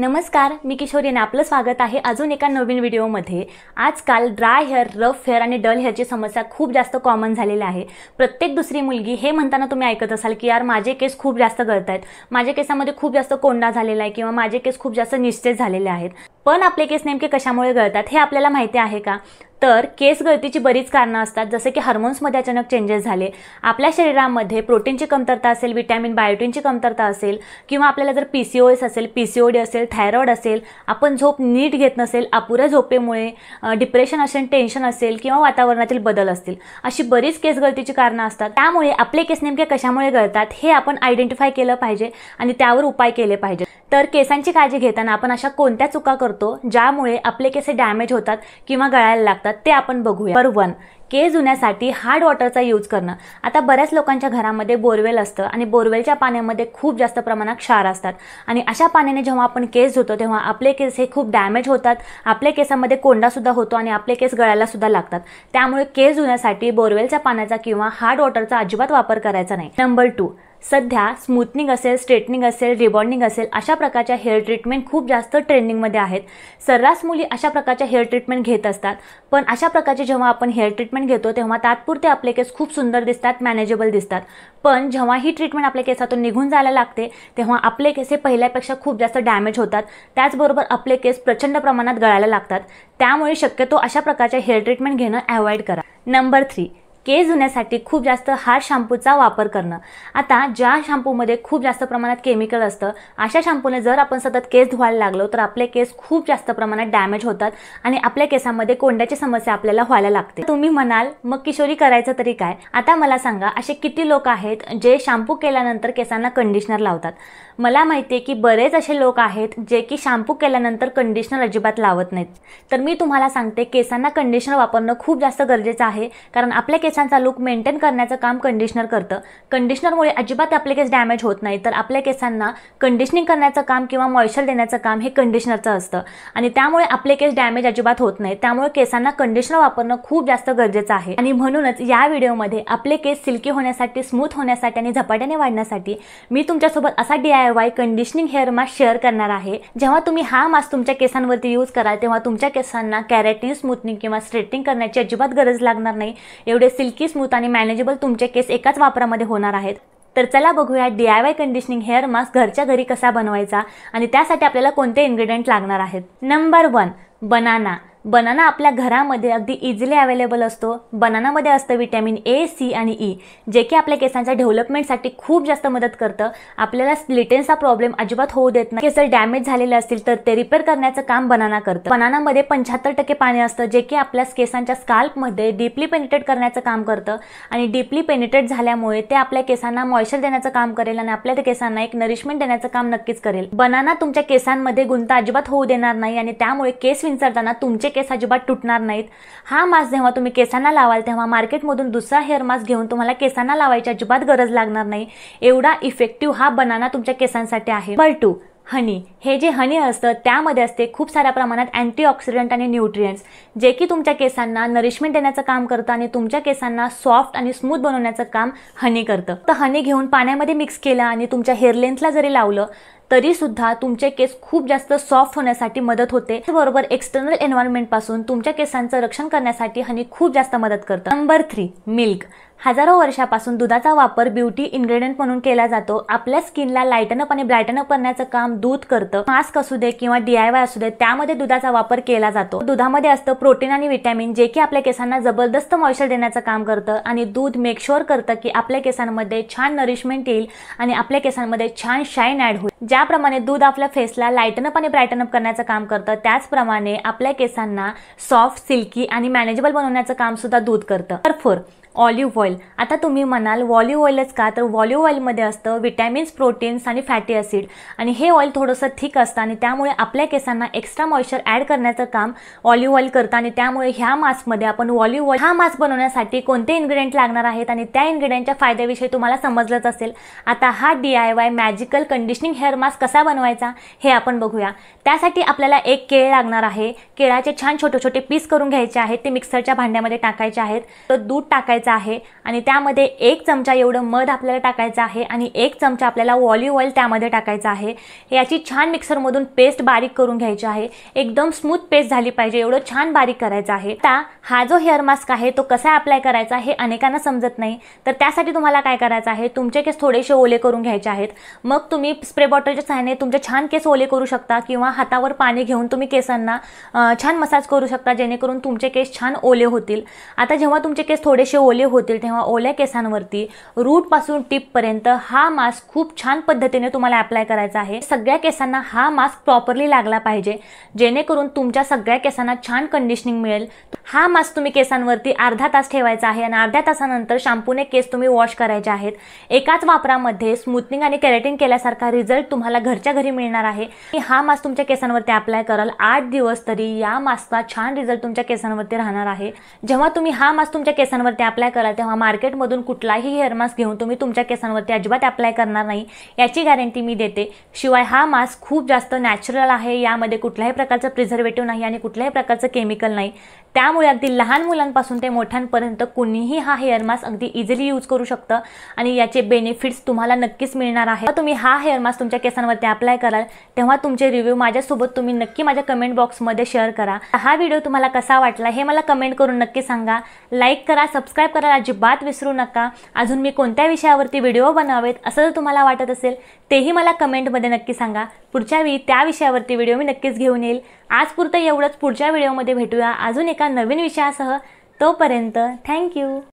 नमस्कार मी यांना आपलं स्वागत आहे अजून एका नवीन व्हिडिओमध्ये आजकाल ड्राय हेअर रफ हेअर आणि डल हेअरची समस्या खूप जास्त कॉमन झालेली आहे प्रत्येक दुसरी मुलगी हे म्हणताना तुम्ही ऐकत असाल की यार माझे केस खूप जास्त गळत आहेत माझ्या केसामध्ये खूप जास्त कोंडा झालेला आहे किंवा माझे केस खूप जास्त निश्चित झालेले आहेत पण आपले केस नेमके कशामुळे गळतात हे आपल्याला माहिती आहे का तर केस गळतीची बरीच कारणं असतात जसे की हार्मोन्समध्ये अचानक चेंजेस झाले आपल्या शरीरामध्ये प्रोटीनची कमतरता असेल विटॅमिन बायोटीनची कमतरता असेल किंवा आपल्याला जर पी सी ओ एस असेल पी सी ओ डी असेल थायरॉइड असेल आपण झोप नीट घेत नसेल अपुऱ्या झोपेमुळे डिप्रेशन असेल टेन्शन असेल किंवा वातावरणातील बदल असतील अशी बरीच केस गळतीची कारणं असतात त्यामुळे आपले केस नेमके कशामुळे गळतात हे आपण आयडेंटिफाय केलं पाहिजे आणि त्यावर उपाय केले पाहिजे तर केसांची काळजी घेताना आपण अशा कोणत्या चुका करतो ज्यामुळे आपले केस डॅमेज होतात किंवा गळायला लागतात ते आपण बघूया नंबर वन केस धुण्यासाठी हार्ड वॉटरचा यूज करणं आता बऱ्याच लोकांच्या घरामध्ये बोरवेल असतं आणि बोरवेलच्या पाण्यामध्ये खूप जास्त प्रमाणात क्षार असतात आणि अशा पाण्याने जेव्हा आपण केस धुतो तेव्हा आपले केस हे खूप डॅमेज होतात आपल्या केसामध्ये कोंडासुद्धा होतो आणि आपले केस गळायला सुद्धा लागतात त्यामुळे केस धुण्यासाठी बोरवेलच्या पाण्याचा किंवा हार्ड वॉटरचा अजिबात वापर करायचा नाही नंबर टू सध्या स्मूथनिंग असेल स्ट्रेटनिंग असेल रिबॉन्डिंग असेल अशा प्रकारच्या हेअर ट्रीटमेंट खूप जास्त ट्रेंडिंगमध्ये आहेत सर्रास मुली अशा प्रकारच्या हेअर ट्रीटमेंट घेत असतात पण अशा प्रकारचे जेव्हा आपण हेअर ट्रीटमेंट घेतो तेव्हा तात्पुरते आपले केस खूप सुंदर दिसतात मॅनेजेबल दिसतात पण जेव्हा ही ट्रीटमेंट आपल्या केसातून निघून जायला लागते तेव्हा आपले केस हे पहिल्यापेक्षा खूप जास्त डॅमेज होतात त्याचबरोबर आपले केस प्रचंड प्रमाणात गळायला लागतात त्यामुळे शक्यतो अशा प्रकारच्या हेअर ट्रीटमेंट घेणं अवॉइड करा नंबर थ्री केस धुण्यासाठी खूप जास्त हार्ड शॅम्पूचा वापर करणं आता ज्या शॅम्पूमध्ये खूप जास्त प्रमाणात केमिकल असतं अशा शॅम्पूने जर आपण सतत केस धुवायला लागलो तर आपले केस खूप जास्त प्रमाणात डॅमेज होतात आणि आपल्या केसामध्ये कोंड्याची समस्या आपल्याला व्हायला लागते तुम्ही म्हणाल मग किशोरी करायचं तरी काय आता मला सांगा असे किती लोक आहेत जे शॅम्पू केल्यानंतर केसांना कंडिशनर लावतात मला माहिती आहे की बरेच असे लोक आहेत जे की शॅम्पू केल्यानंतर कंडिशनर अजिबात लावत नाहीत तर मी तुम्हाला सांगते केसांना कंडिशनर वापरणं खूप जास्त गरजेचं आहे कारण आपल्या केस केसांचा लुक मेंटेन करण्याचं काम कंडिशनर करतं कंडिशनरमुळे अजिबात आपले केस डॅमेज होत नाही तर आपल्या केसांना कंडिशनिंग करण्याचं काम किंवा मॉइश्चर देण्याचं काम हे कंडिशनरचं असतं आणि त्यामुळे आपले केस डॅमेज अजिबात होत नाही त्यामुळे केसांना कंडिशनर वापरणं खूप जास्त गरजेचं आहे आणि म्हणूनच या व्हिडिओमध्ये आपले केस सिल्की होण्यासाठी स्मूथ होण्यासाठी आणि झपाट्याने वाढण्यासाठी मी तुमच्यासोबत असा DIY Y conditioning hair mask share करणार आहे जेव्हा तुम्ही हा मास्क तुमच्या केसांवरती यूज कराल तेव्हा तुमच्या केसांना कॅरेटिन स्मूथनिंग किंवा स्ट्रेटिंग करण्याची अजिबात गरज लागणार नाही एवढे सिल्की स्मूथ आणि मॅनेजेबल तुमचे केस एकाच वापरामध्ये होणार आहेत तर चला बघूया डी कंडिशनिंग हेअर मास्क घरच्या घरी कसा बनवायचा आणि त्यासाठी आपल्याला कोणते इन्ग्रेडियंट लागणार आहेत नंबर वन बनाना बनाना आपल्या घरामध्ये अगदी इझिली अवेलेबल असतो बनानामध्ये असतं व्हिटॅमिन ए सी आणि ई e, जे की आपल्या केसांच्या डेव्हलपमेंटसाठी खूप जास्त मदत करतं आपल्याला स्प्लिटेन्सचा प्रॉब्लेम अजिबात होऊ देत नाही केस जर डॅमेज झालेले असतील तर ते रिपेअर करण्याचं काम बनाना करतं बनानामध्ये पंच्याहत्तर टक्के पाणी असतं जे की आपल्या केसांच्या स्काल्पमध्ये डीपली पेनिट्रेट करण्याचं काम करतं आणि डीपली पेनिट्रेट झाल्यामुळे ते आपल्या केसांना मॉइश्चर देण्याचं काम करेल आणि आपल्या केसांना एक नरिशमेंट देण्याचं काम नक्कीच करेल बनाना तुमच्या केसांमध्ये गुंता अजिबात होऊ देणार नाही आणि त्यामुळे केस विंचरताना तुमचे केस अजिबात तुटणार नाहीत हा मास्क जेव्हा तुम्ही केसांना लावाल तेव्हा मार्केटमधून दुसरा हेअर मास्क घेऊन तुम्हाला केसांना लावायची अजिबात गरज लागणार नाही एवढा इफेक्टिव्ह हा बनाना तुमच्या केसांसाठी आहे नंबर टू हनी हे जे हनी असतं त्यामध्ये असते खूप साऱ्या प्रमाणात अँटीऑक्सिडंट आणि न्यूट्रियंट्स जे की तुमच्या केसांना नरिशमेंट देण्याचं काम करतं आणि तुमच्या केसांना सॉफ्ट आणि स्मूथ बनवण्याचं काम हनी करतं तर हनी घेऊन पाण्यामध्ये मिक्स केलं आणि तुमच्या हेअर लेंथला जरी लावलं तरी सुद्धा तुमचे केस खूप जास्त सॉफ्ट होण्यासाठी मदत होते बरोबर एक्सटर्नल पासून तुमच्या केसांचं रक्षण करण्यासाठी हनी खूप जास्त मदत करतं नंबर थ्री मिल्क हजारो वर्षापासून दुधाचा वापर ब्युटी इन्ग्रेडियंट म्हणून केला जातो आपल्या स्किनला अप आणि अप करण्याचं काम दूध करतं मास्क असू दे किंवा डीआयवाय असू दे त्यामध्ये दुधाचा वापर केला जातो दुधामध्ये असतं प्रोटीन आणि विटॅमिन जे की आपल्या केसांना जबरदस्त मॉइश्चर देण्याचं काम करतं आणि दूध मेकशुअर करतं की आपल्या केसांमध्ये छान नरिशमेंट येईल आणि आपल्या केसांमध्ये छान शाईन ऍड होईल ज्याप्रमाणे दूध आपल्या फेसला लाईटनअप आणि ब्रायटनअप करण्याचं काम करतं त्याचप्रमाणे आपल्या केसांना सॉफ्ट सिल्की आणि मॅनेजेबल बनवण्याचं सुद्धा दूध करतं फोर ऑलिव्ह ऑइल आता तुम्ही म्हणाल वॉलिव्ह ऑइलच का तर वॉलिव्ह ऑइलमध्ये असतं विटॅमिन्स प्रोटीन्स आणि फॅटी ॲसिड आणि हे ऑइल थोडंसं थिक असतं आणि त्यामुळे आपल्या केसांना एक्स्ट्रा मॉइश्चर ॲड करण्याचं काम ऑलिव्ह ऑइल करतं आणि त्यामुळे ह्या मास्कमध्ये आपण वॉलिव्ह ऑइल हा मास्क बनवण्यासाठी कोणते इन्ग्रेडियंट लागणार आहेत आणि त्या इन्ग्रेडियंटच्या फायद्याविषयी तुम्हाला समजलंच असेल आता हा D I Y magical conditioning hair hair mask कसा बनवायचा हे आपण बघूया त्यासाठी आपल्याला एक केळ लागणार आहे केळाचे छान छोटे छोटे पीस करून घ्यायचे आहेत ते मिक्सरच्या भांड्यामध्ये टाकायचे आहेत तर दूध टाकायचं आहे आणि त्यामध्ये एक चमचा एवढं मध आपल्याला टाकायचं आहे आणि एक चमचा आपल्याला ऑलिव्ह ऑइल त्यामध्ये टाकायचं आहे याची छान मिक्सरमधून पेस्ट बारीक करून घ्यायची आहे एकदम स्मूथ पेस्ट झाली पाहिजे एवढं छान बारीक करायचं आहे आता हा जो हेअर मास्क आहे तो कसा अप्लाय करायचा हे अनेकांना समजत नाही तर त्यासाठी तुम्हाला काय करायचं आहे तुमचे केस थोडेसे ओले करून घ्यायचे आहेत मग तुम्ही स्प्रे वॉटरच्या सहाय्याने तुमचे छान केस ओले करू शकता किंवा हातावर पाणी घेऊन तुम्ही केसांना छान मसाज करू शकता जेणेकरून तुमचे केस छान ओले होतील आता जेव्हा तुमचे केस थोडेसे ओले होतील तेव्हा ओल्या केसांवरती रूटपासून टिपपर्यंत हा मास्क खूप छान पद्धतीने तुम्हाला अप्लाय करायचा आहे सगळ्या केसांना हा मास्क प्रॉपरली लागला पाहिजे जेणेकरून तुमच्या सगळ्या केसांना छान कंडिशनिंग मिळेल हा मास्क तुम्ही केसांवरती अर्धा तास ठेवायचा आहे आणि अर्ध्या तासानंतर शॅम्पूने केस तुम्ही वॉश करायचे आहेत एकाच वापरामध्ये स्मूथनिंग आणि कॅरेटिंग केल्यासारखा रिझल्ट तुम्हाला घरच्या घरी मिळणार आहे हा मास्क तुमच्या केसांवरती अप्लाय कराल आठ दिवस तरी या मास्कचा छान रिझल्ट तुमच्या केसांवरती राहणार आहे जेव्हा तुम्ही हा मास्क तुमच्या केसांवरती अप्लाय कराल तेव्हा मार्केटमधून कुठलाही हेअर मास्क घेऊन तुम्ही तुमच्या केसांवरती अजिबात अप्लाय करणार नाही याची गॅरंटी मी देते शिवाय हा मास्क खूप जास्त नॅचरल आहे यामध्ये कुठल्याही प्रकारचं प्रिझर्वेटिव्ह नाही आणि कुठल्याही प्रकारचं केमिकल नाही त्यामुळे त्यामुळे अगदी लहान मुलांपासून ते मोठ्यांपर्यंत कुणीही हा हेअर मास्क अगदी इझिली यूज करू शकतं आणि याचे बेनिफिट्स तुम्हाला नक्कीच मिळणार आहे तुम्ही हा हेअर मास्क तुमच्या केसांवरती अप्लाय कराल तेव्हा तुमचे रिव्ह्यू माझ्यासोबत तुम्ही नक्की माझ्या कमेंट बॉक्समध्ये शेअर करा हा व्हिडिओ तुम्हाला कसा वाटला हे मला कमेंट करून नक्की सांगा लाईक करा सबस्क्राईब करा अजिबात विसरू नका अजून मी कोणत्या विषयावरती व्हिडिओ बनावेत असं जर तुम्हाला वाटत असेल तेही मला कमेंटमध्ये नक्की सांगा पुढच्या वेळी त्या विषयावरती व्हिडिओ मी नक्कीच घेऊन येईल आज पुरतं एवढंच पुढच्या व्हिडिओमध्ये भेटूया अजून एका नवीन नवीन विषयासह तोपर्यंत थँक्यू